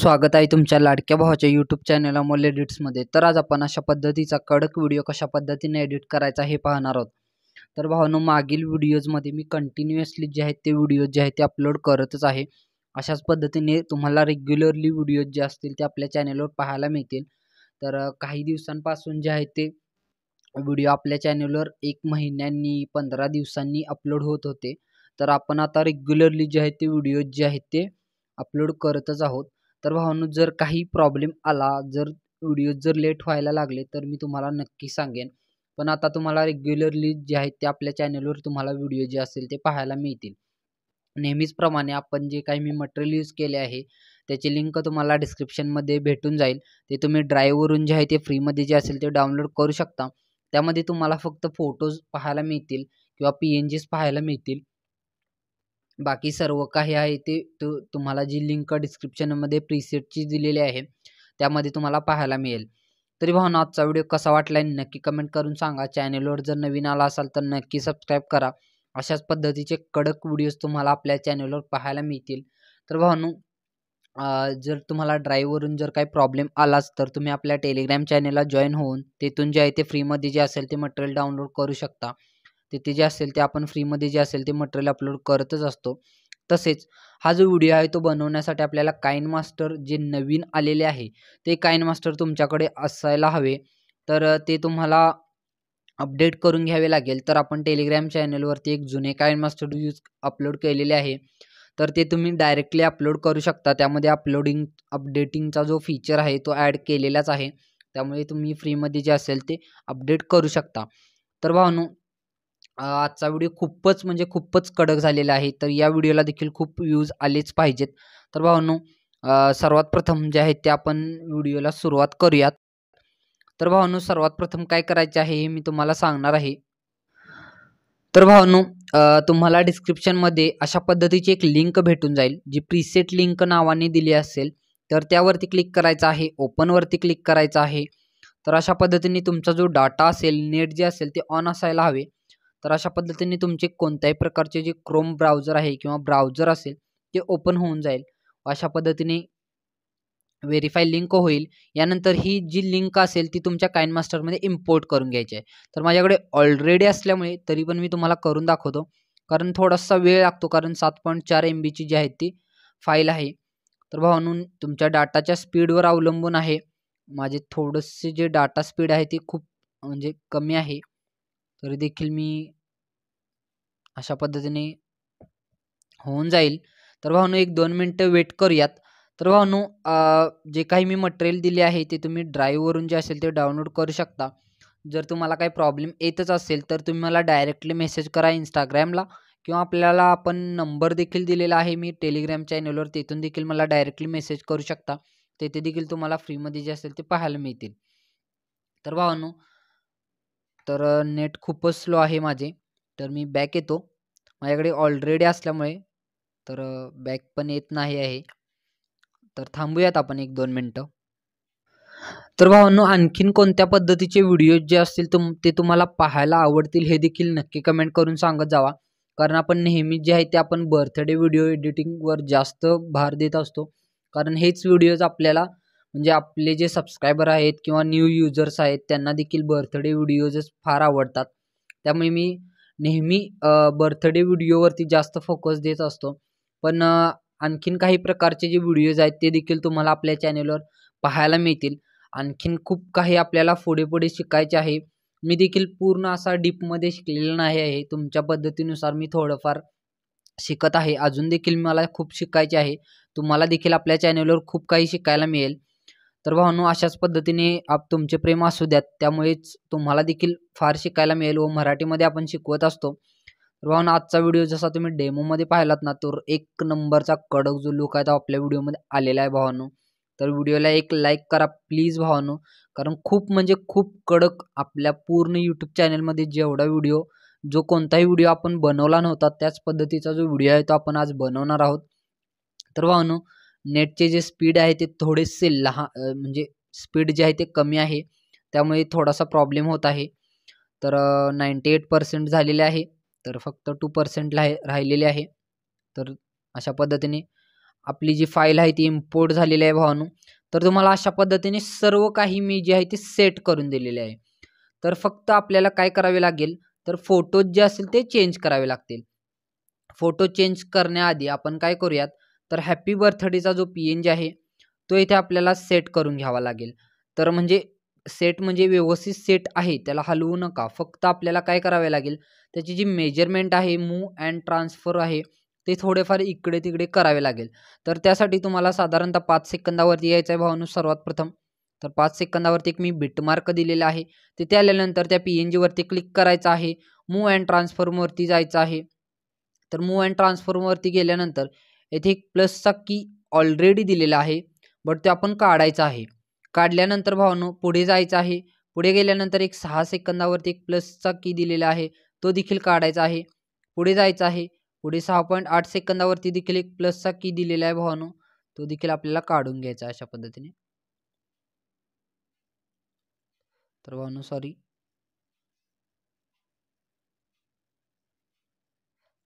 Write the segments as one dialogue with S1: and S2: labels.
S1: स्वागत आहे तुमच्या लाडक्या भावाच्या यूट्यूब चॅनल अमोल एडिट्समध्ये तर आज आपण अशा पद्धतीचा कडक व्हिडिओ कशा पद्धतीने एडिट करायचा हे पाहणार आहोत तर भावानो मागील व्हिडिओजमध्ये मी कंटिन्युअसली जे आहेत ते व्हिडिओज जे आहेत ते अपलोड करतच आहे अशाच पद्धतीने तुम्हाला रेग्युलरली व्हिडिओज जे असतील ते आपल्या चॅनलवर पाहायला मिळतील तर काही दिवसांपासून जे आहे ते व्हिडिओ आपल्या चॅनलवर एक महिन्यांनी पंधरा दिवसांनी अपलोड होत होते तर आपण आता रेग्युलरली जे आहे ते व्हिडिओज जे आहेत ते अपलोड करतच आहोत तर भावांनो जर काही प्रॉब्लेम आला जर व्हिडिओ जर लेट व्हायला लागले तर मी तुम्हाला नक्की सांगेन पण आता तुम्हाला रेग्युलरली जे आहेत ते आपल्या चॅनलवर तुम्हाला व्हिडिओ जे असेल ते पाहायला मिळतील नेहमीचप्रमाणे आपण जे काही मी मटेरियल यूज केले आहे त्याची लिंक तुम्हाला डिस्क्रिप्शनमध्ये भेटून जाईल ते तुम्ही ड्राईव्हवरून जे आहे ते फ्रीमध्ये जे असेल ते डाउनलोड करू शकता त्यामध्ये तुम्हाला फक्त फोटोज पाहायला मिळतील किंवा पी एन जीज पाहायला मिळतील बाकी सर्व काही आहे ते तु तुम्हाला जी लिंक डिस्क्रिप्शनमध्ये प्रीसेटची दिलेली आहे त्यामध्ये तुम्हाला पाहायला मिळेल तरी भाऊ आजचा व्हिडिओ कसा वाटला आहे नक्की कमेंट करून सांगा चॅनेलवर जर नवीन आला असाल तर नक्की सबस्क्राईब करा अशाच पद्धतीचे कडक व्हिडिओज तुम्हाला आपल्या चॅनेलवर पाहायला मिळतील तर भावानू जर तुम्हाला ड्राईव्हवरून जर काही प्रॉब्लेम आलाच तर तुम्ही आपल्या टेलिग्राम चॅनेलला जॉईन होऊन तिथून जे आहे ते फ्रीमध्ये जे असेल ते मटेरियल डाउनलोड करू शकता तिथे जे असेल ते आपण फ्रीमध्ये जे असेल ते मटेरियल अपलोड करतच असतो तसेच हा जो व्हिडिओ आहे तो बनवण्यासाठी आपल्याला काइन मास्टर जे नवीन आलेले आहे ते काइन मास्टर तुमच्याकडे असायला हवे तर ते तुम्हाला अपडेट करून घ्यावे लागेल तर आपण टेलिग्राम चॅनलवरती एक जुने काइन मास्टर यूज अपलोड केलेले आहे तर ते तुम्ही डायरेक्टली अपलोड करू शकता त्यामध्ये अपलोडिंग अपडेटिंगचा जो फीचर आहे तो ॲड केलेलाच आहे त्यामुळे तुम्ही फ्रीमध्ये जे असेल ते अपडेट करू शकता तर भावनू आजचा व्हिडिओ खूपच म्हणजे खूपच कडक झालेला आहे तर या व्हिडिओला देखील खूप व्ह्यूज आलेच पाहिजेत तर भावांनो सर्वात प्रथम जे आहे ते आपण व्हिडिओला सुरुवात करूयात तर भावांनो सर्वात प्रथम काय करायचे आहे हे मी तुम्हाला सांगणार आहे तर भावांनो तुम्हाला डिस्क्रिप्शनमध्ये अशा पद्धतीची एक लिंक भेटून जाईल जी प्रीसेट लिंक नावाने दिली असेल तर त्यावरती क्लिक करायचं आहे ओपनवरती क्लिक करायचं आहे तर अशा पद्धतीने तुमचा जो डाटा असेल नेट जे असेल ते ऑन असायला हवे तर अशा पद्धतीने तुमचे कोणत्याही प्रकारचे जे क्रोम ब्राउजर आहे किंवा ब्राउजर असेल ते ओपन होऊन जाईल अशा पद्धतीने व्हेरीफाय लिंक होईल यानंतर ही जी लिंक असेल ती तुमच्या काइन मास्टरमध्ये इम्पोर्ट करून घ्यायची आहे तर माझ्याकडे ऑलरेडी असल्यामुळे तरी पण मी तुम्हाला करून दाखवतो कारण थोडासा वेळ लागतो कारण सात पॉईंट चार एम बीची जी आहे ती फाईल आहे तर भावानून तुमच्या डाटाच्या स्पीडवर अवलंबून आहे माझे थोडंसे जे डाटा स्पीड आहे ती खूप म्हणजे कमी आहे तरी देखील मी अशा पद्धतीने होऊन जाईल तर भाऊनो एक दोन मिनटं वेट करूयात तर भाऊनो जे काही मी मटेरियल दिले आहे ते तुम्ही ड्राईववरून जे असेल ते डाउनलोड करू शकता जर तुम्हाला काही प्रॉब्लेम येतच असेल तर तुम्ही मला डायरेक्टली मेसेज करा इंस्टाग्रॅमला किंवा आपल्याला आपण नंबर देखील दिलेला आहे मी टेलिग्राम चॅनलवर तिथून देखील मला डायरेक्टली मेसेज करू शकता तेथे देखील तुम्हाला फ्रीमध्ये जे असेल ते पाहायला मिळतील तर भावानो तर नेट खूपच स्लो आहे माझे तर मी बॅक येतो माझ्याकडे ऑलरेडी असल्यामुळे तर बॅक पण येत नाही आहे तर थांबूयात आपण एक दोन मिनटं तर भावांनो आणखीन कोणत्या पद्धतीचे व्हिडिओज जे असतील तुम ते तुम्हाला पाहायला आवडतील हे देखील नक्की कमेंट करून सांगत जावा कारण आपण नेहमी जे आहे ते आपण बर्थडे व्हिडिओ एडिटिंगवर जास्त भार देत असतो कारण हेच व्हिडिओज आपल्याला म्हणजे आपले जे सबस्क्रायबर आहेत किंवा न्यू युजर्स आहेत त्यांना देखील बर्थडे व्हिडिओजच फार आवडतात त्यामुळे मी नेहमी बर्थडे व्हिडिओवरती जास्त फोकस देत असतो पण आणखीन काही प्रकारचे जे व्हिडिओज आहेत ते देखील तुम्हाला आपल्या चॅनेलवर पाहायला मिळतील आणखीन खूप काही आपल्याला पुढे पुढे शिकायचे आहे मी देखील पूर्ण असा डीपमध्ये शिकलेला नाही आहे तुमच्या पद्धतीनुसार मी थोडंफार शिकत आहे अजून देखील मला खूप शिकायचे आहे तुम्हाला देखील आपल्या चॅनेलवर खूप काही शिकायला मिळेल तर भावनो अशाच पद्धतीने आप तुमचे प्रेम असू द्यात त्यामुळेच तुम्हाला देखील फार शिकायला मिळेल व मराठीमध्ये आपण शिकवत असतो तर आजचा व्हिडिओ जसा तुम्ही डेमोमध्ये पाहिलात ना तर एक नंबरचा कडक जो लुक आहे तो आपल्या व्हिडिओमध्ये आलेला आहे भावानो तर व्हिडिओला एक लाईक करा प्लीज भावानो कारण खूप म्हणजे खूप कडक आपल्या पूर्ण यूट्यूब चॅनलमध्ये जेवढा व्हिडिओ जो कोणताही व्हिडिओ आपण बनवला नव्हता त्याच पद्धतीचा जो व्हिडिओ आहे तो आपण आज बनवणार आहोत तर भावानो नेटचे जे स्पीड आहे ते थोडेसे लहान म्हणजे स्पीड जे आहे ते कमी आहे त्यामुळे थोडासा प्रॉब्लेम होत आहे तर नाईंटी एट पर्सेंट झालेले आहे तर फक्त टू पर्सेंट लाय राहिलेले आहे तर अशा पद्धतीने आपली जी फाईल आहे ती इम्पोर्ट झालेली आहे भावानू तर तुम्हाला अशा पद्धतीने सर्व काही मी जे आहे ते सेट करून दिलेले आहे तर फक्त आपल्याला काय करावे लागेल तर फोटोज जे असेल ते चेंज करावे लागतील फोटो चेंज करण्याआधी आपण काय करूयात तर हॅपी बर्थडेचा जो पी एन जी आहे तो इथे आपल्याला सेट करून घ्यावा लागेल तर म्हणजे सेट म्हणजे व्यवस्थित सेट आहे त्याला हलवू नका फक्त आपल्याला काय करावे लागेल त्याची जी मेजरमेंट आहे मूव अँड ट्रान्सफर आहे ते थोडेफार इकडे तिकडे करावे लागेल तर त्यासाठी तुम्हाला साधारणतः पाच सेकंदावरती यायचं आहे भावानू सर्वात प्रथम तर पाच सेकंदावरती एक मी बिटमार्क दिलेला आहे तिथे आल्यानंतर त्या पी एन जीवरती क्लिक करायचं आहे मूव अँड ट्रान्सफॉर्मवरती जायचं आहे तर मूव अँड ट्रान्सफॉर्मवरती गेल्यानंतर येथे एक प्लसचा की ऑलरेडी दिलेला आहे बट तो आपण काढायचा आहे काढल्यानंतर भावनो पुढे जायचं आहे पुढे गेल्यानंतर एक सहा सेकंदावरती एक प्लसचा की दिलेला आहे तो देखील काढायचा आहे पुढे जायचं आहे पुढे सहा पॉईंट आठ सेकंदावरती देखील एक प्लसचा की दिलेला आहे भावनो तो देखील आपल्याला काढून घ्यायचा अशा पद्धतीने तर भावानो सॉरी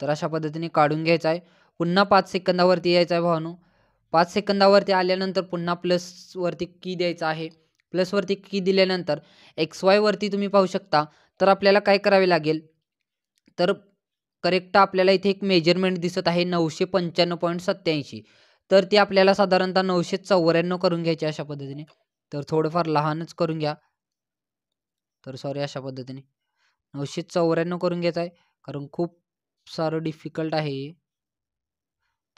S1: तर अशा पद्धतीने काढून घ्यायचा आहे पुन्हा पाच सेकंदावरती यायचं आहे भावानो पाच सेकंदावरती आल्यानंतर पुन्हा प्लसवरती की द्यायचं आहे प्लसवरती की दिल्यानंतर एक्स वायवरती तुम्ही पाहू शकता तर आपल्याला काय करावे लागेल तर करेक्ट आपल्याला इथे एक मेजरमेंट दिसत आहे नऊशे पंच्याण्णव पॉईंट सत्याऐंशी तर ती आपल्याला साधारणतः नऊशे चौऱ्याण्णव करून घ्यायची अशा पद्धतीने तर थोडंफार लहानच करून घ्या तर सॉरी अशा पद्धतीने नऊशे चौऱ्याण्णव करून घ्यायचं आहे कारण खूप सारं डिफिकल्ट आहे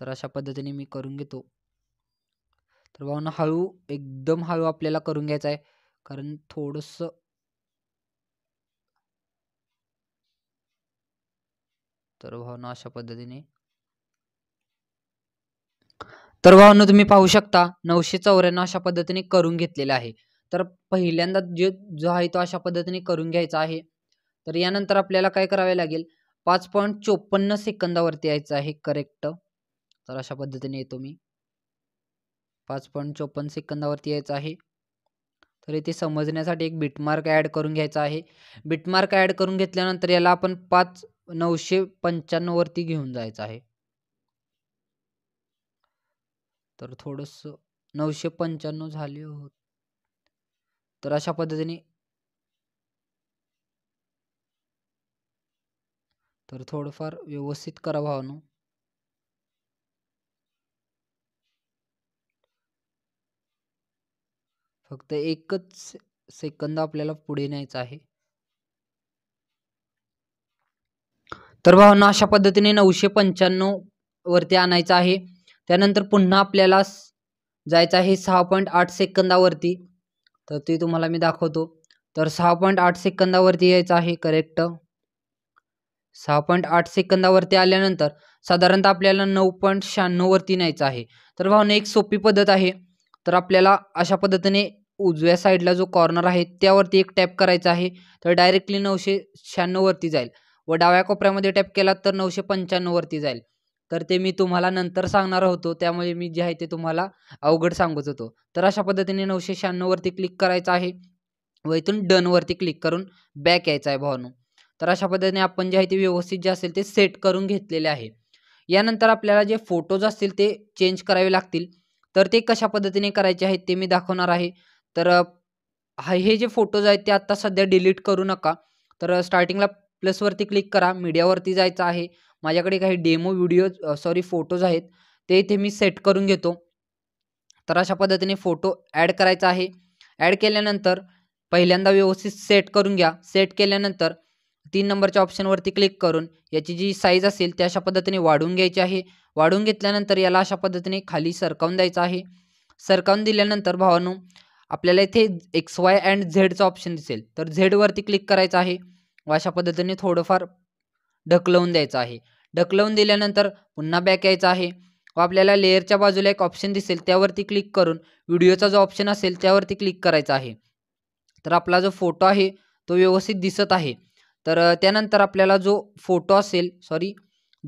S1: तर अशा पद्धतीने मी करून घेतो तर भावना हळू एकदम हळू आपल्याला करून घ्यायचं आहे कारण थोडस तर भावना अशा पद्धतीने तर भावना तुम्ही पाहू शकता नऊशे चौऱ्याण्णव अशा पद्धतीने करून घेतलेला आहे तर पहिल्यांदा जे जो आहे तो अशा पद्धतीने करून घ्यायचा आहे तर यानंतर आपल्याला काय करावे लागेल पाच पॉईंट चोपन्न सेकंदावरती यायचं आहे करेक्ट तर अशा पद्धतीने येतो मी पाच पॉईंट चोपन्न सेकंदावरती यायचं आहे तर इथे समजण्यासाठी एक बिटमार्क ॲड करून घ्यायचा आहे बिटमार्क ॲड करून घेतल्यानंतर याला आपण पाच नऊशे पंच्याण्णववरती घेऊन जायचं आहे तर थोडंसं नऊशे पंच्याण्णव झाले होत तर अशा पद्धतीने तर थोडंफार व्यवस्थित करावं हवं फक्त एकच सेकंद आपल्याला पुढे न्यायचं आहे तर भावना अशा पद्धतीने नऊशे पंच्याण्णव वरती आणायचं आहे त्यानंतर पुन्हा आपल्याला जायचं आहे सहा पॉईंट आठ सेकंदावरती तर ते तुम्हाला मी दाखवतो तर सहा पॉईंट आठ सेकंदावरती यायचं आहे करेक्ट सहा पॉईंट आठ सेकंदावरती आल्यानंतर साधारणतः आपल्याला नऊ पॉईंट शहाण्णववरती न्यायचं आहे तर भावना एक सोपी पद्धत आहे तर आपल्याला अशा पद्धतीने उजव्या साईडला जो कॉर्नर आहे त्यावरती एक टॅप करायचा आहे तर डायरेक्टली नऊशे शहाण्णववरती जाईल व डाव्या कोपऱ्यामध्ये टॅप केला तर नऊशे पंच्याण्णववरती जाईल तर ते मी तुम्हाला नंतर सांगणार होतो त्यामुळे मी जे आहे ते तुम्हाला अवघड सांगत होतो तर अशा पद्धतीने नऊशे शहाण्णववरती क्लिक करायचं आहे व इथून डनवरती क्लिक करून बॅक यायचा आहे भावानो तर अशा पद्धतीने आपण जे आहे ते व्यवस्थित जे असेल ते सेट करून घेतलेले आहे यानंतर आपल्याला जे फोटोज असतील ते चेंज करावे लागतील तर ते कशा पद्धतीने करायचे आहेत ते मी दाखवणार आहे तर हा हे जे फोटोज आहेत ते आत्ता सध्या डिलीट करू नका तर स्टार्टिंगला प्लसवरती क्लिक करा मीडियावरती जायचं आहे माझ्याकडे काही डेमो व्हिडिओ सॉरी फोटोज आहेत ते इथे मी सेट करून घेतो तर अशा पद्धतीने फोटो ॲड करायचा आहे ॲड केल्यानंतर पहिल्यांदा व्यवस्थित सेट करून घ्या सेट केल्यानंतर तीन नंबरच्या ऑप्शनवरती क्लिक करून याची जी साईज असेल ती अशा पद्धतीने वाढून घ्यायची आहे वाढून घेतल्यानंतर याला अशा पद्धतीने खाली सरकावून द्यायचं आहे सरकावून दिल्यानंतर भावानू आपल्याला इथे एक्स वाय अँड झेडचं ऑप्शन दिसेल तर झेडवरती क्लिक करायचं आहे व अशा पद्धतीने थोडंफार ढकलवून द्यायचं आहे ढकलवून दिल्यानंतर पुन्हा बॅक यायचं आहे व आपल्याला लेअरच्या बाजूला एक ऑप्शन दिसेल त्यावरती क्लिक करून व्हिडिओचा जो ऑप्शन असेल त्यावरती क्लिक करायचा आहे तर आपला जो फोटो आहे तो व्यवस्थित दिसत आहे तर त्यानंतर आपल्याला जो फोटो असेल सॉरी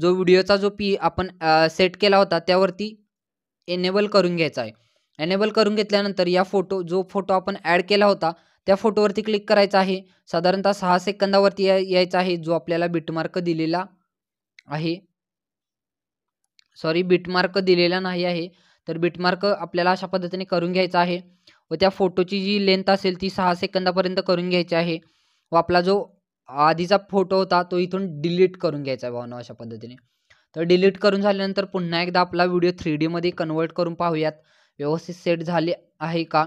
S1: जो व्हिडिओचा जो पी आपण सेट केला होता त्यावरती एनेबल करून घ्यायचा आहे एनेबल करून घेतल्यानंतर या फोटो जो फोटो आपण ॲड केला होता त्या फोटोवरती क्लिक करायचा आहे साधारणतः सहा सेकंदावरती यायचा आहे जो आपल्याला बिटमार्क दिलेला आहे सॉरी बिटमार्क दिलेला नाही आहे तर बिटमार्क आपल्याला अशा पद्धतीने करून घ्यायचा आहे व त्या फोटोची जी लेंथ असेल ती सहा सेकंदापर्यंत करून घ्यायची आहे व आपला जो आधीचा फोटो होता तो इथून डिलीट करून घ्यायचा आहे भावना अशा पद्धतीने तर डिलीट करून झाल्यानंतर पुन्हा एकदा आपला व्हिडिओ थ्री डीमध्ये कन्वर्ट करून पाहूयात व्यवस्थित सेट झाले आहे का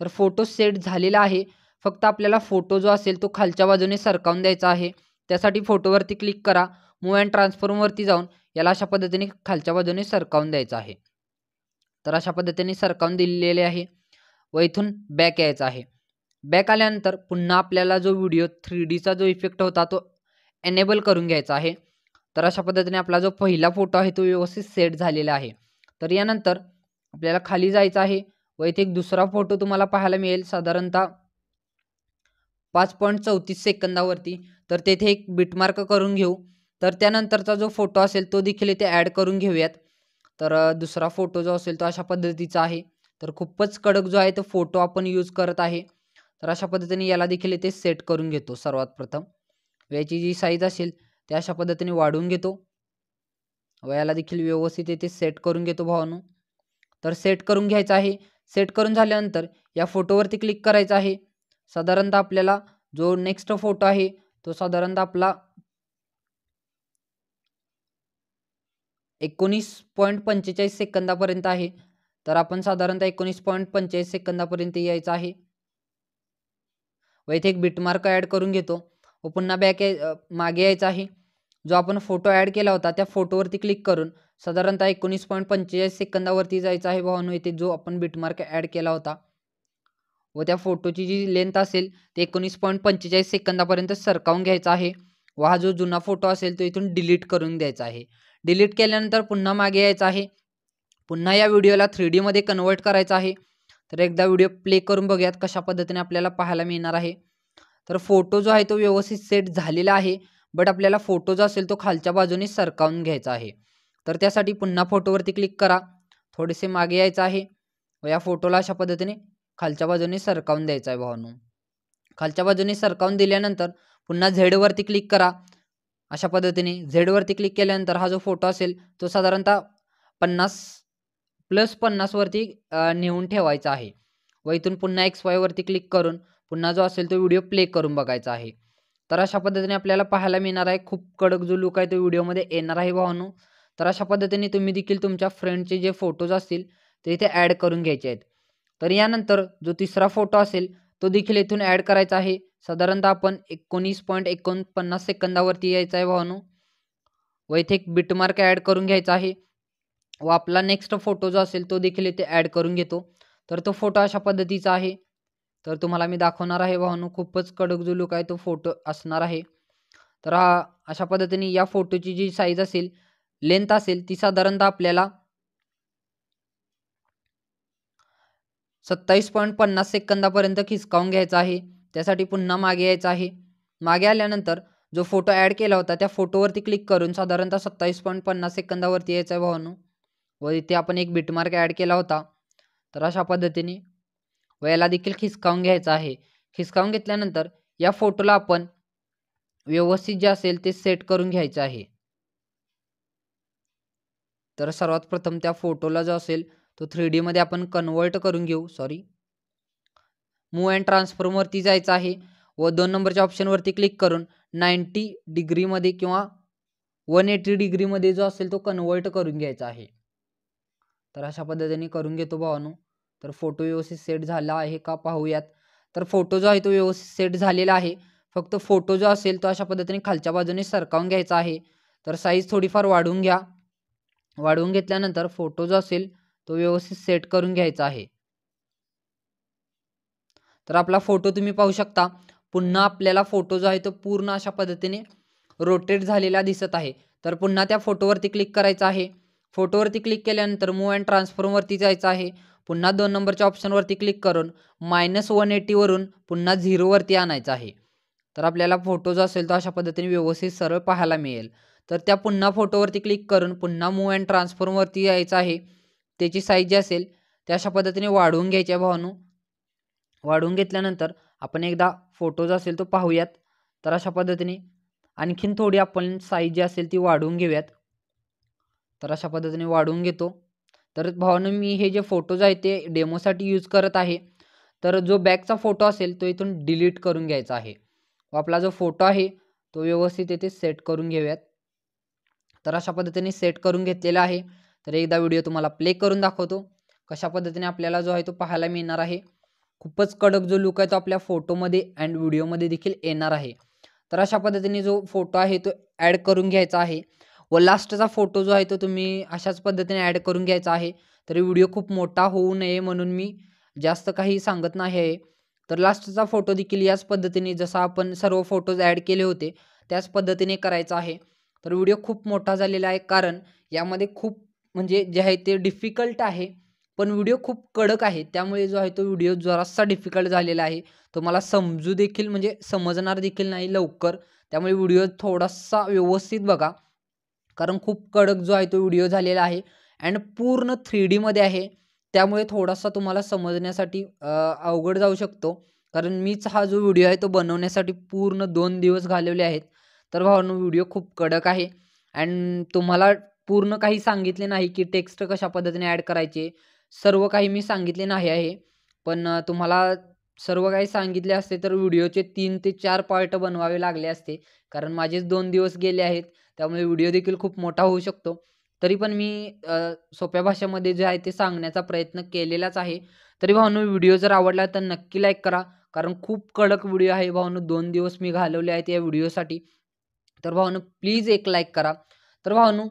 S1: तर फोटो सेट झालेला आहे फक्त आपल्याला फोटो जो असेल तो खालच्या बाजूने सरकावून द्यायचा आहे त्यासाठी फोटोवरती क्लिक करा मूव अँड ट्रान्सफॉर्मवरती जाऊन याला अशा पद्धतीने खालच्या बाजूने सरकावून द्यायचा आहे तर अशा पद्धतीने सरकावून दिलेले आहे व इथून बॅक यायचा आहे बॅक आल्यानंतर पुन्हा आपल्याला जो व्हिडिओ थ्री डीचा जो इफेक्ट होता तो एनेबल करून घ्यायचा आहे तर अशा पद्धतीने आपला जो पहिला फोटो आहे तो व्यवस्थित सेट झालेला आहे तर यानंतर आपल्याला खाली जायचं आहे व इथे एक दुसरा फोटो तुम्हाला पाहायला मिळेल साधारणतः पाच पॉईंट चौतीस सेकंदावरती तर तेथे एक बिटमार्क करून घेऊ तर त्यानंतरचा जो फोटो असेल तो देखील इथे ॲड करून घेऊयात तर दुसरा फोटो जो असेल तो अशा पद्धतीचा आहे तर खूपच कडक जो आहे तो फोटो आपण यूज करत आहे तर अशा पद्धतीने याला देखील इथे सेट करून घेतो सर्वात प्रथम याची जी साईज असेल ते अशा पद्धतीने वाढून घेतो व याला देखील व्यवस्थित इथे सेट करून घेतो भावानू तर सेट करून घ्यायचा आहे सेट करून झाल्यानंतर या फोटोवरती क्लिक करायचं आहे साधारणतः आपल्याला जो नेक्स्ट फोटो आहे तो साधारणतः आपला एकोणीस पॉईंट पंचेचाळीस सेकंदापर्यंत आहे तर आपण साधारणतः एकोणीस पॉईंट पंचेचाळीस सेकंदापर्यंत यायचं आहे व इथे एक बिटमार्क ॲड करून घेतो व पुन्हा बॅक मागे यायचं आहे जो आपण फोटो ॲड केला होता त्या फोटोवरती क्लिक करून साधारणतः एकोणीस पॉईंट पंचेचाळीस सेकंदावरती जायचं आहे भावानो येथे जो आपण बिटमार्क ॲड केला होता व त्या फोटोची जी लेंथ असेल ते एकोणीस पॉईंट पंचेचाळीस सेकंदापर्यंत सरकावून घ्यायचा आहे व हा जो जुना फोटो असेल तो इथून डिलीट करून द्यायचा आहे डिलीट केल्यानंतर पुन्हा मागे यायचं आहे पुन्हा या व्हिडिओला थ्री डीमध्ये कन्वर्ट करायचा आहे तर एकदा व्हिडिओ प्ले करून बघूयात कशा पद्धतीने आपल्याला पाहायला मिळणार आहे तर फोटो जो आहे तो व्यवस्थित सेट झालेला आहे बट आपल्याला फोटो जो असेल तो खालच्या बाजूने सरकावून घ्यायचा आहे तर त्यासाठी पुन्हा फोटोवरती क्लिक करा थोडेसे मागे यायचं आहे व या फोटोला अशा पद्धतीने खालच्या बाजूने सरकावून द्यायचा आहे भावानो खालच्या बाजूने सरकावून दिल्यानंतर पुन्हा झेडवरती क्लिक करा अशा पद्धतीने झेडवरती क्लिक केल्यानंतर हा जो फोटो असेल तो साधारणतः पन्नास प्लस पन्नासवरती नेऊन ठेवायचा आहे व इथून पुन्हा एक्स वरती क्लिक करून पुन्हा जो असेल तो व्हिडिओ प्ले करून बघायचा आहे तर अशा पद्धतीने आपल्याला पाहायला मिळणार आहे खूप कडक जो लुक आहे तो व्हिडिओमध्ये येणार आहे भावानो तर अशा पद्धतीने तुम्ही देखील तुमच्या फ्रेंडचे जे फोटोज असतील ते इथे ॲड करून घ्यायचे आहेत तर यानंतर जो तिसरा फोटो असेल तो देखील इथून ॲड करायचा आहे साधारणतः आपण एकोणीस पॉईंट एकोणपन्नास सेकंदावरती यायचा आहे भावानो व इथे एक बिटमार्क ॲड करून घ्यायचा आहे व आपला नेक्स्ट फोटो जो असेल तो देखील इथे ॲड करून घेतो तर तो फोटो अशा पद्धतीचा आहे तर तुम्हाला मी दाखवणार आहे भावांनो खूपच कडक जो लुक आहे तो फोटो असणार आहे तर हा अशा पद्धतीने या फोटोची जी साईज असेल लेंथ असेल ती साधारणतः आपल्याला सत्तावीस पॉईंट पन्नास सेकंदापर्यंत खिसकावून घ्यायचा आहे त्यासाठी पुन्हा मागे यायचं आहे मागे आल्यानंतर जो फोटो ॲड केला होता त्या फोटोवरती क्लिक करून साधारणतः सत्तावीस पॉईंट पन्नास सेकंदावरती यायचं आहे वाहनू व इथे आपण एक बिटमार्क ॲड केला होता तर अशा पद्धतीने व याला देखील खिसकावून घ्यायचं आहे खिसकावून घेतल्यानंतर या फोटोला आपण व्यवस्थित जे असेल ते सेट करून घ्यायचं आहे तर सर्वात प्रथम त्या फोटोला जो असेल तो थ्री डीमध्ये आपण कन्वर्ट करून घेऊ सॉरी मूव अँड ट्रान्सफॉर्मवरती जायचं आहे व दोन नंबरच्या ऑप्शनवरती क्लिक करून नाईन्टी डिग्रीमध्ये किंवा वन एटी डिग्रीमध्ये जो असेल तो कन्वर्ट करून घ्यायचा आहे तर अशा पद्धतीने करून घेतो भावानू तर फोटो व्यवस्थित सेट झाला आहे का पाहूयात तर फोटो जो आहे तो व्यवस्थित सेट झालेला आहे फक्त फोटो जो असेल तो अशा पद्धतीने खालच्या बाजूने सरकावून घ्यायचा आहे तर साईज थोडीफार वाढवून घ्या वाढवून घेतल्यानंतर फोटो जो असेल तो व्यवस्थित सेट करून घ्यायचा आहे तर आपला फोटो तुम्ही पाहू शकता पुन्हा आपल्याला फोटो जो आहे तो पूर्ण अशा पद्धतीने रोटेट झालेला दिसत आहे तर पुन्हा त्या फोटोवरती क्लिक करायचा आहे फोटोवरती क्लिक केल्यानंतर मूव अँड ट्रान्सफॉर्मवरती जायचं आहे पुन्हा दोन नंबरच्या ऑप्शनवरती क्लिक करून मायनस वन एटीवरून पुन्हा झिरोवरती आणायचं आहे तर आपल्याला फोटो जो असेल तो अशा पद्धतीने व्यवस्थित सरळ पाहायला मिळेल तर त्या पुन्हा फोटोवरती क्लिक करून पुन्हा मूव अँड ट्रान्सफॉर्मवरती यायचं आहे त्याची साईज जी असेल ते अशा पद्धतीने वाढवून घ्यायची आहे भावानू वाढवून घेतल्यानंतर आपण एकदा फोटो जो असेल तो पाहूयात तर अशा पद्धतीने आणखीन थोडी आपण साईज जी असेल ती वाढवून घेऊयात तर अशा पद्धतीने वाढवून घेतो तर भावना मी हे जे फोटोज आहे ते डेमोसाठी यूज करत आहे तर जो बॅगचा फोटो असेल तो इथून डिलीट करून घ्यायचा आहे व आपला जो फोटो आहे तो व्यवस्थित येथे सेट करून घेऊयात तर अशा पद्धतीने सेट करून घेतलेला आहे तर एकदा व्हिडिओ तुम्हाला प्ले करून दाखवतो कशा पद्धतीने आपल्याला जो आहे तो पाहायला मिळणार आहे खूपच कडक जो लुक आहे तो आपल्या फोटोमध्ये अँड व्हिडिओमध्ये देखील येणार आहे तर अशा पद्धतीने जो फोटो आहे तो ॲड करून घ्यायचा आहे व लास्टचा फोटो जो आहे तो तुम्ही अशाच पद्धतीने ॲड करून घ्यायचा आहे तर व्हिडिओ खूप मोठा होऊ नये म्हणून मी जास्त काही सांगत नाही आहे तर लास्टचा फोटो देखील याच पद्धतीने जसा आपण सर्व फोटोज ॲड केले होते त्याच पद्धतीने करायचा आहे तर व्हिडिओ खूप मोठा झालेला आहे कारण यामध्ये खूप म्हणजे जे आहे ते डिफिकल्ट आहे पण व्हिडिओ खूप कडक आहे त्यामुळे जो आहे तो व्हिडिओ जरासा डिफिकल्ट झालेला आहे तो मला समजू देखील म्हणजे समजणार देखील नाही लवकर त्यामुळे व्हिडिओ थोडासा व्यवस्थित बघा कारण खूप कडक जो आहे तो व्हिडिओ झालेला आहे अँड पूर्ण थ्री डीमध्ये आहे त्यामुळे थोडासा तुम्हाला समजण्यासाठी अवघड जाऊ शकतो कारण मीच हा जो व्हिडिओ आहे तो बनवण्यासाठी पूर्ण दोन दिवस घालवले आहेत तर भावनो व्हिडिओ खूप कडक आहे अँड तुम्हाला पूर्ण काही सांगितले नाही की टेक्स्ट कशा पद्धतीने ॲड करायचे सर्व काही मी सांगितले नाही आहे पण तुम्हाला सर्व काही सांगितले असते तर व्हिडिओचे तीन ते चार पार्ट बनवावे लागले असते कारण माझेच दोन दिवस गेले आहेत त्यामुळे व्हिडिओ देखील खूप मोठा होऊ शकतो तरी पण मी सोप्या भाषेमध्ये जे आहे ते सांगण्याचा प्रयत्न केलेलाच आहे तरी भावानू व्हिडिओ जर आवडला तर नक्की लाईक करा कारण खूप कडक व्हिडिओ आहे भावनो दोन दिवस मी घालवले आहेत या व्हिडिओसाठी तर भावनो प्लीज एक लाईक करा तर भावनो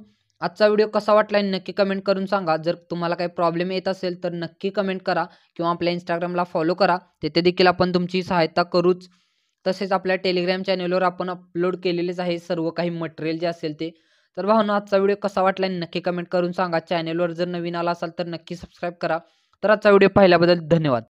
S1: आजचा व्हिडिओ कसा वाटला नक्की कमेंट करून सांगा जर तुम्हाला काही प्रॉब्लेम येत असेल तर नक्की कमेंट करा किंवा आपल्या इंस्टाग्रामला फॉलो करा तेथे देखील आपण तुमची सहायता करूच तसेच आपल्या टेलिग्राम चॅनलवर आपण अपलोड केलेलेच आहे सर्व काही मटेरियल जे असेल ते तर भावना आजचा व्हिडिओ कसा वाटला नक्की कमेंट करून सांगा चॅनलवर जर नवीन आला असाल तर नक्की सबस्क्राईब करा तर आजचा व्हिडिओ पाहिल्याबद्दल धन्यवाद